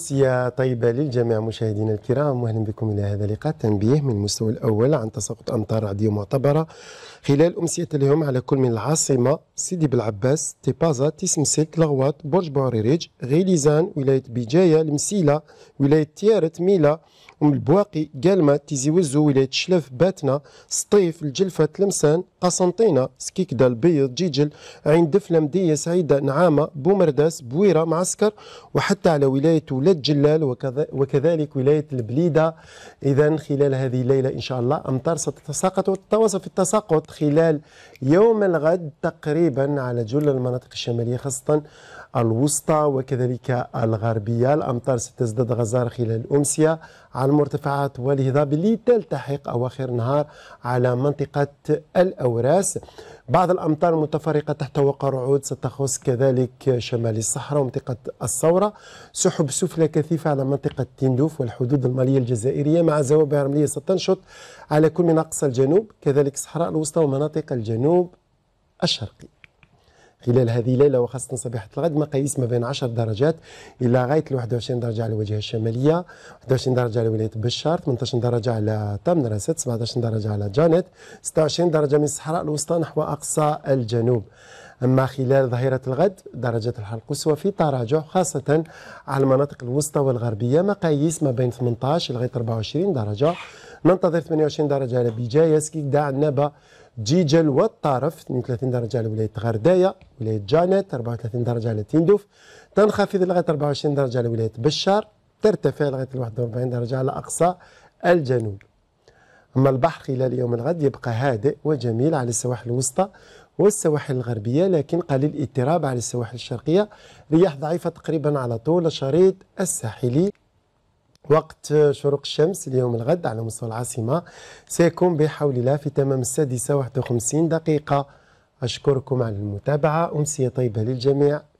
أمسية طيبة للجميع مشاهدينا الكرام واهلا بكم إلى هذا اللقاء تنبيه من المستوى الأول عن تساقط أمطار رعدية معتبرة خلال أمسية اليوم على كل من العاصمة سيدي بلعباس تيبازا تيسمسك لغوات برج بوريريج غيليزان ولاية بجاية المسيلة ولاية تيارت ميلا ومن البواقي قالما تيزي وزو ولاية شلف باتنا سطيف الجلفة تلمسان قسنطينة سكيكدا البيض جيجل عين دفلة مدية سعيدة نعامة بومرداس بويرة معسكر وحتى على ولاية ولاد جلال وكذلك ولاية البليدة إذا خلال هذه الليلة إن شاء الله أمطار ستتساقط وتتواصل في التساقط خلال يوم الغد تقريبا على جل المناطق الشمالية خاصة الوسطى وكذلك الغربية الأمطار ستزداد غزارة خلال الأمسية على المرتفعات والهضاب لتلتحق أواخر النهار على منطقة الأوراس بعض الأمطار المتفرقة تحت وقع رعود ستخص كذلك شمال الصحراء ومنطقة الصورة سحب سفلى كثيفة على منطقة تندوف والحدود المالية الجزائرية مع زوابع رملية ستنشط على كل من أقصى الجنوب كذلك الصحراء الوسطى ومناطق الجنوب الشرقي خلال هذه الليله وخاصه صبيحه الغد مقاييس ما بين 10 درجات الى غايه ال 21 درجه على الواجهه الشماليه 21 درجه على ولايه بشار 18 درجه على تامن راست 17 درجه على جانيت 26 درجه من الصحراء الوسطى نحو اقصى الجنوب أما خلال ظهيرة الغد درجة الحر القصوى في تراجع خاصة على المناطق الوسطى والغربية مقاييس ما بين 18 لغاية 24 درجة ننتظر 28 درجة على بجاية سكيكدا عنابة جيجل والطرف 32 درجة على ولاية غرداية ولاية جانيت 34 درجة على تندوف تنخفض لغاية 24 درجة على ولاية بشار ترتفع لغاية 41 درجة على أقصى الجنوب أما البحر خلال يوم الغد يبقى هادئ وجميل على السواحل الوسطى والسواحل الغربية لكن قليل اضطراب على السواحل الشرقية رياح ضعيفة تقريبا على طول الشريط الساحلي وقت شروق الشمس اليوم الغد على مستوى العاصمة سيكون بحول الله في تمام السادسة 51 دقيقة أشكركم على المتابعة أمسية طيبة للجميع